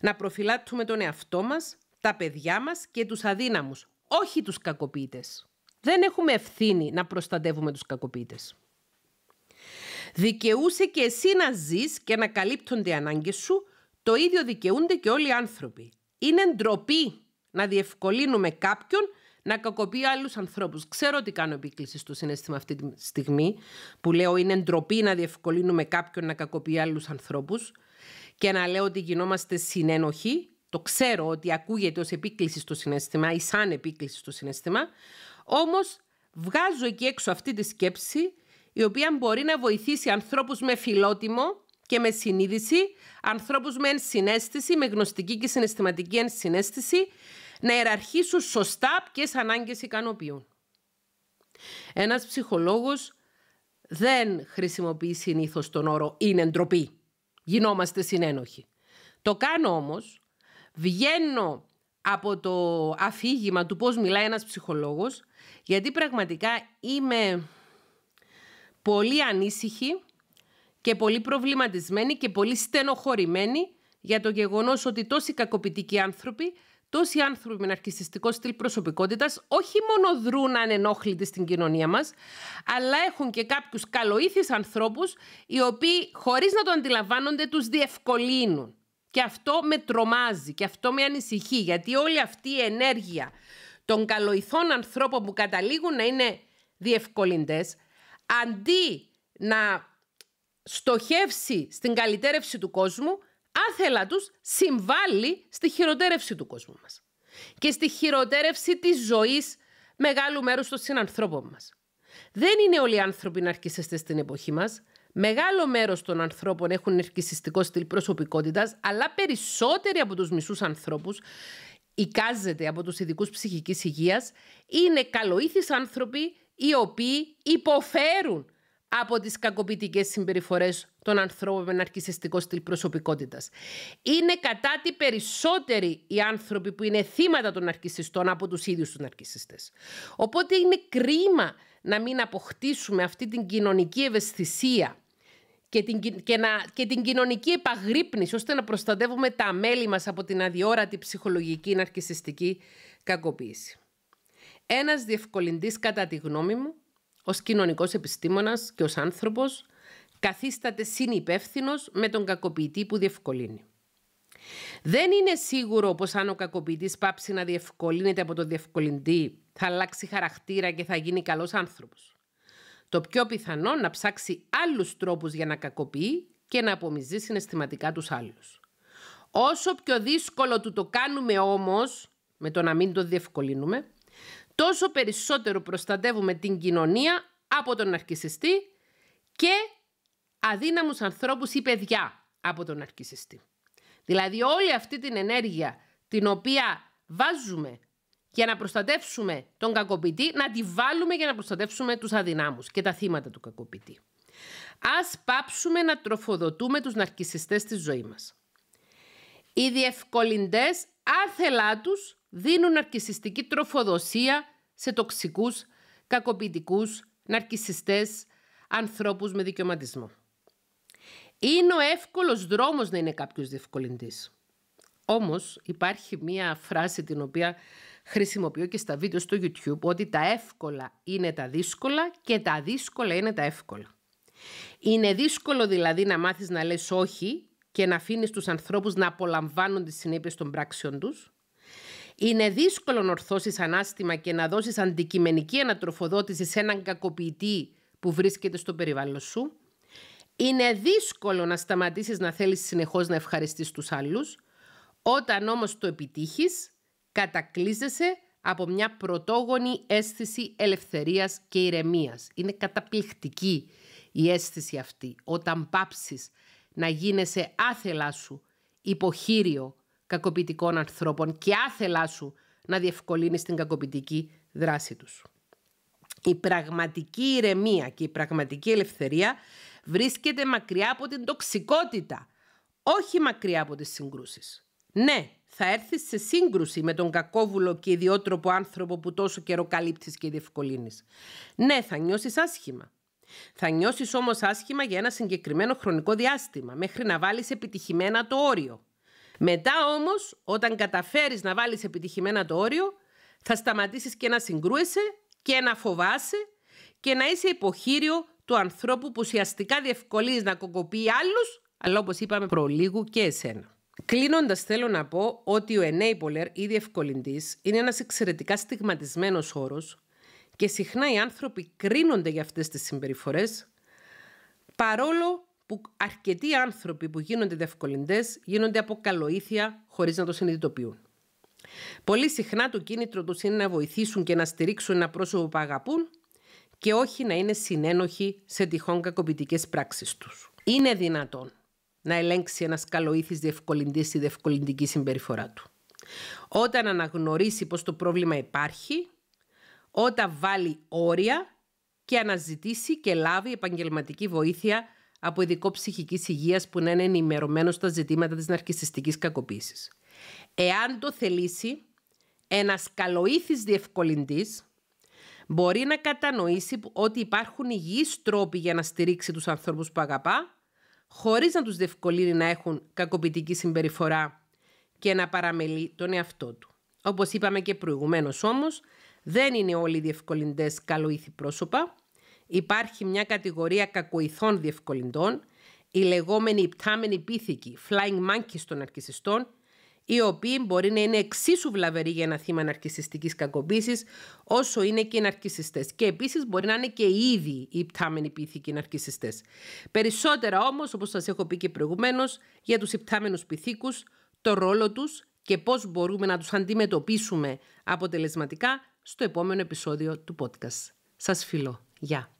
[SPEAKER 1] να προφυλάττουμε τον εαυτό μας, τα παιδιά μας και τους αδύναμους, όχι τους κακοποιητές. Δεν έχουμε ευθύνη να προστατεύουμε τους κακοποιητές. Δικαιούσε και εσύ να ζεις και να καλύπτονται οι ανάγκες σου, το ίδιο δικαιούνται και όλοι οι άνθρωποι. Είναι ντροπή να διευκολύνουμε κάποιον να κακοποιεί άλλους ανθρώπους. Ξέρω ότι κάνω επίκληση στο συνέστημα αυτή τη στιγμή, που λέω είναι ντροπή να διευκολύνουμε κάποιον να κακοποιεί άλλους ανθρώπους και να λέω ότι γινόμαστε συνένοχοι. Το ξέρω ότι ακούγεται ως επίκληση στο συνέστημα ή σαν επίκληση στο συνέστημα. Όμως βγάζω εκεί έξω αυτή τη σκέψη η οποία μπορεί να βοηθήσει ανθρώπους με φιλότιμο και με συνείδηση, ανθρώπους με ενσυναίσθηση, με γνωστική και συναισθηματική ενσυναίσθηση, να ιεραρχήσουν σωστά ποιες ανάγκες ικανοποιούν. Ένας ψυχολόγος δεν χρησιμοποιεί συνήθως τον όρο «είναι ντροπή». Γινόμαστε συνένοχοι. Το κάνω όμως, βγαίνω από το αφήγημα του πώς μιλάει ένας ψυχολόγος, γιατί πραγματικά είμαι πολύ ανήσυχη και πολύ προβληματισμένη και πολύ στενοχωρημένη... για το γεγονός ότι τόσοι κακοποιητικοί άνθρωποι, τόσοι άνθρωποι με ναρκιστικό στυλ προσωπικότητας, όχι μόνο δρούν ανενόχλητοι στην κοινωνία μας, αλλά έχουν και κάποιους καλοήθεις ανθρώπους, οι οποίοι χωρίς να το αντιλαμβάνονται τους διευκολύνουν. Και αυτό με τρομάζει και αυτό με ανησυχεί, γιατί όλη αυτή η ενέργεια των καλοηθών ανθρώπων που καταλήγουν να είναι διευκολυντές, αντί να στοχεύσει στην καλυτέρευση του κόσμου, άθελα τους συμβάλλει στη χειροτέρευση του κόσμου μας. Και στη χειροτέρευση της ζωής μεγάλου μέρους των συνανθρώπων μας. Δεν είναι όλοι οι άνθρωποι ναρκισιστές στην εποχή μας. Μεγάλο μέρος των ανθρώπων έχουν ναρκισιστικό στυλ προσωπικότητας, αλλά περισσότεροι από τους μισούς ανθρώπους οικάζεται από τους ειδικούς ψυχικής υγείας, είναι καλοήθεις άνθρωποι οι οποίοι υποφέρουν από τις κακοποιητικές συμπεριφορές των ανθρώπων με ναρκισιστικό στυλ προσωπικότητας. Είναι κατά τη περισσότεροι οι άνθρωποι που είναι θύματα των ναρκισιστών από τους ίδιους τους ναρκισιστές. Οπότε είναι κρίμα να μην αποκτήσουμε αυτή την κοινωνική ευαισθησία και την, και, να, και κοινωνική επαγρύπνηση ώστε να προστατεύουμε τα μέλη μας από την αδιόρατη ψυχολογική ναρκισιστική κακοποίηση. Ένας διευκολυντής κατά τη γνώμη μου, ως κοινωνικός επιστήμονας και ως άνθρωπος, καθίσταται συνυπεύθυνος με τον κακοποιητή που διευκολύνει. Δεν είναι σίγουρο πως αν ο κακοποιητής πάψει να διευκολύνεται από τον διευκολυντή, θα αλλάξει χαρακτήρα και θα γίνει καλός άνθρωπος. Το πιο πιθανό να ψάξει άλλους τρόπους για να κακοποιεί και να απομυζεί συναισθηματικά τους άλλους. Όσο πιο δύσκολο του το κάνουμε όμως, με το να μην το διευκολύνουμε, τόσο περισσότερο προστατεύουμε την κοινωνία από τον ναρκισιστή... και αδύναμους ανθρώπους ή παιδιά από τον αρκισιστή. Δηλαδή όλη αυτή την ενέργεια την οποία βάζουμε για να προστατεύσουμε τον κακοποιητή, να τη βάλουμε για να προστατεύσουμε τους αδυνάμους και τα θύματα του κακοποιητή. Ας πάψουμε να τροφοδοτούμε τους ναρκισιστές στη ζωή μας. Οι διευκολυντές άθελά τους δίνουν ναρκισιστική τροφοδοσία σε τοξικούς, κακοποιητικούς, ναρκισιστές, ανθρώπους με δικαιωματισμό. Είναι ο εύκολος δρόμος να είναι κάποιος διευκολυντής. Όμως υπάρχει μία φράση την οποία χρησιμοποιώ και στα βίντεο στο YouTube ότι τα εύκολα είναι τα δύσκολα και τα δύσκολα είναι τα εύκολα. Είναι δύσκολο δηλαδή να μάθεις να λες όχι και να αφήνεις τους ανθρώπους να απολαμβάνουν τις συνέπειες των πράξεων τους είναι δύσκολο να ορθώσεις ανάστημα και να δώσεις αντικειμενική ανατροφοδότηση σε έναν κακοποιητή που βρίσκεται στο περιβάλλον σου. Είναι δύσκολο να σταματήσεις να θέλεις συνεχώς να ευχαριστείς τους άλλους. Όταν όμως το επιτύχεις, κατακλείζεσαι από μια πρωτόγονη αίσθηση ελευθερίας και ηρεμίας. Είναι καταπληκτική η αίσθηση αυτή. Όταν πάψεις να γίνεσαι άθελά σου υποχείριο κακοποιητικών ανθρώπων και άθελά σου να διευκολύνεις την κακοποιητική δράση τους. Η πραγματική ηρεμία και η πραγματική ελευθερία βρίσκεται μακριά από την τοξικότητα, όχι μακριά από τις συγκρούσεις. Ναι, θα έρθεις σε σύγκρουση με τον κακόβουλο και ιδιότροπο άνθρωπο που τόσο καιρό καλύπτεις και διευκολύνεις. Ναι, θα νιώσεις άσχημα. Θα νιώσεις όμως άσχημα για ένα συγκεκριμένο χρονικό διάστημα, μέχρι να βάλεις επιτυχημένα το όριο. Μετά όμως, όταν καταφέρεις να βάλεις επιτυχημένα το όριο, θα σταματήσεις και να συγκρούεσαι και να φοβάσαι και να είσαι υποχείριο του ανθρώπου που ουσιαστικά διευκολύνεις να κοκοπεί άλλους, αλλά όπως είπαμε προλίγου και εσένα. Κλείνοντας, θέλω να πω ότι ο enabler ή διευκολυντής είναι ένας εξαιρετικά στιγματισμένος όρος και συχνά οι άνθρωποι κρίνονται για αυτές τις συμπεριφορές παρόλο που αρκετοί άνθρωποι που γίνονται διευκολυντές γίνονται από καλοήθεια χωρίς να το συνειδητοποιούν. Πολύ συχνά το κίνητρο τους είναι να βοηθήσουν και να στηρίξουν ένα πρόσωπο που αγαπούν και όχι να είναι συνένοχοι σε τυχόν κακοποιητικές πράξεις τους. Είναι δυνατόν να ελέγξει ένας καλοήθης διευκολυντής τη διευκολυντική συμπεριφορά του. Όταν αναγνωρίσει πώ το πρόβλημα υπάρχει, όταν βάλει όρια και αναζητήσει και λάβει επαγγελματική βοήθεια από ειδικό ψυχικής υγείας που να είναι ενημερωμένο στα ζητήματα της ναρκιστική κακοποίησης. Εάν το θελήσει, ένας καλοήθης διευκολυντής μπορεί να κατανοήσει ότι υπάρχουν υγιείς τρόποι για να στηρίξει τους ανθρώπους που αγαπά, χωρίς να τους διευκολύνει να έχουν κακοποιητική συμπεριφορά και να παραμελεί τον εαυτό του. Όπως είπαμε και προηγουμένως όμως, δεν είναι όλοι οι διευκολυντές καλοήθη πρόσωπα, υπάρχει μια κατηγορία κακοηθών διευκολυντών, οι λεγόμενοι υπτάμενοι πίθηκοι, flying monkeys των αρκισιστών, οι οποίοι μπορεί να είναι εξίσου βλαβεροί για ένα θύμα ναρκιστική κακοποίησης, όσο είναι και οι ναρκιστέ. Και επίσης μπορεί να είναι και οι ίδιοι οι υπτάμενοι πίθηκοι ναρκιστέ. Περισσότερα όμως, όπως σας έχω πει και προηγουμένως, για τους υπτάμενους πυθίκου, το ρόλο τους και πώς μπορούμε να τους αντιμετωπίσουμε αποτελεσματικά στο επόμενο επεισόδιο του podcast. Σας φιλώ. Γεια.